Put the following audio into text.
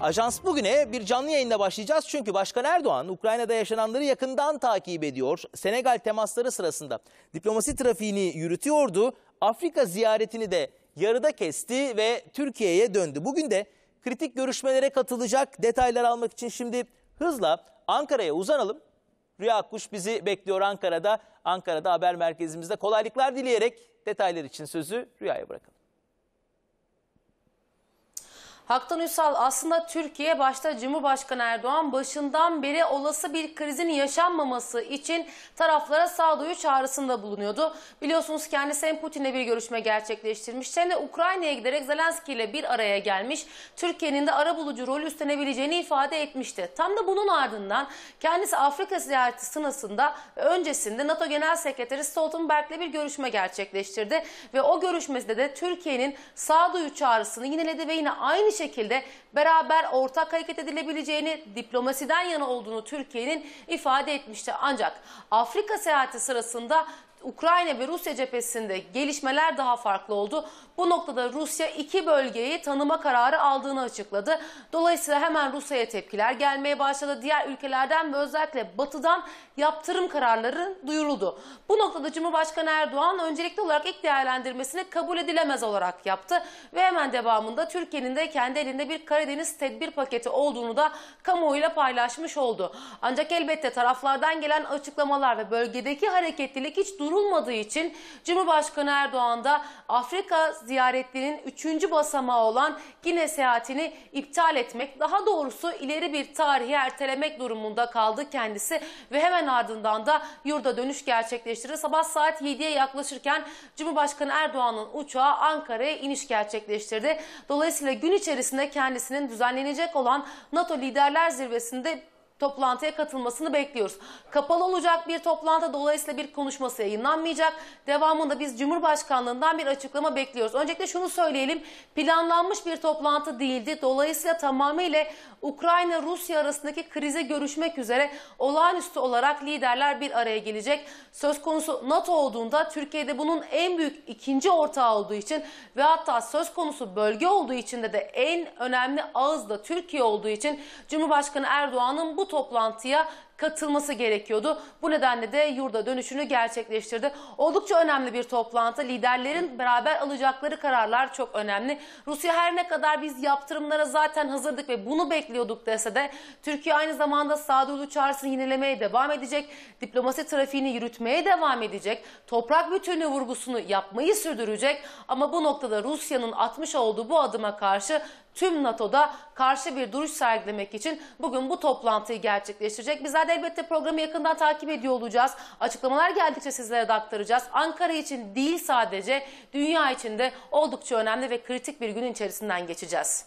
Ajans bugüne bir canlı yayında başlayacağız çünkü Başkan Erdoğan Ukrayna'da yaşananları yakından takip ediyor. Senegal temasları sırasında diplomasi trafiğini yürütüyordu. Afrika ziyaretini de yarıda kesti ve Türkiye'ye döndü. Bugün de kritik görüşmelere katılacak detaylar almak için şimdi hızla Ankara'ya uzanalım. Rüya Akkuş bizi bekliyor Ankara'da. Ankara'da haber merkezimizde kolaylıklar dileyerek detaylar için sözü Rüya'ya bırakalım. Haktan Üsal aslında Türkiye başta Cumhurbaşkanı Erdoğan başından beri olası bir krizin yaşanmaması için taraflara sağduyu çağrısında bulunuyordu. Biliyorsunuz kendisi hem Putin'le bir görüşme gerçekleştirmiş hem de Ukrayna'ya giderek Zelenski ile bir araya gelmiş. Türkiye'nin de ara bulucu rolü üstlenebileceğini ifade etmişti. Tam da bunun ardından kendisi Afrika ziyareti sırasında öncesinde NATO Genel Sekreteri Stoltenberg ile bir görüşme gerçekleştirdi ve o görüşmesinde de Türkiye'nin sağduyu çağrısını yineledi ve yine aynı şekilde beraber ortak hareket edilebileceğini, diplomasiden yana olduğunu Türkiye'nin ifade etmişti. Ancak Afrika seyahati sırasında Ukrayna ve Rusya cephesinde gelişmeler daha farklı oldu. Bu noktada Rusya iki bölgeyi tanıma kararı aldığını açıkladı. Dolayısıyla hemen Rusya'ya tepkiler gelmeye başladı. Diğer ülkelerden ve özellikle batıdan yaptırım kararları duyuruldu. Bu noktada Cumhurbaşkanı Erdoğan öncelikli olarak ilk değerlendirmesini kabul edilemez olarak yaptı. Ve hemen devamında Türkiye'nin de kendi halen elinde bir Karadeniz tedbir paketi olduğunu da kamuoyuyla paylaşmış oldu. Ancak elbette taraflardan gelen açıklamalar ve bölgedeki hareketlilik hiç durulmadığı için Cumhurbaşkanı Erdoğan da Afrika ziyaretlerinin 3. basamağı olan Gine seyahatini iptal etmek, daha doğrusu ileri bir tarihi ertelemek durumunda kaldı kendisi ve hemen ardından da yurda dönüş gerçekleştirir. Sabah saat 7'ye yaklaşırken Cumhurbaşkanı Erdoğan'ın uçağı Ankara'ya iniş gerçekleştirdi. Dolayısıyla gün içerisinde içerisinde kendisinin düzenlenecek olan NATO Liderler Zirvesi'nde toplantıya katılmasını bekliyoruz. Kapalı olacak bir toplantı dolayısıyla bir konuşması yayınlanmayacak. Devamında biz Cumhurbaşkanlığından bir açıklama bekliyoruz. Öncelikle şunu söyleyelim. Planlanmış bir toplantı değildi. Dolayısıyla tamamıyla Ukrayna-Rusya arasındaki krize görüşmek üzere olağanüstü olarak liderler bir araya gelecek. Söz konusu NATO olduğunda Türkiye'de bunun en büyük ikinci ortağı olduğu için ve hatta söz konusu bölge olduğu için de, de en önemli ağız da Türkiye olduğu için Cumhurbaşkanı Erdoğan'ın bu bu toplantıya katılması gerekiyordu. Bu nedenle de yurda dönüşünü gerçekleştirdi. Oldukça önemli bir toplantı. Liderlerin beraber alacakları kararlar çok önemli. Rusya her ne kadar biz yaptırımlara zaten hazırdık ve bunu bekliyorduk dese de Türkiye aynı zamanda sağduyulu çağrısını yenilemeye devam edecek. Diplomasi trafiğini yürütmeye devam edecek. Toprak bütünlüğü vurgusunu yapmayı sürdürecek. Ama bu noktada Rusya'nın atmış olduğu bu adıma karşı tüm NATO'da karşı bir duruş sergilemek için bugün bu toplantıyı gerçekleştirecek. Bizler Sizler de elbette programı yakından takip ediyor olacağız. Açıklamalar geldikçe sizlere de aktaracağız. Ankara için değil sadece dünya için de oldukça önemli ve kritik bir gün içerisinden geçeceğiz.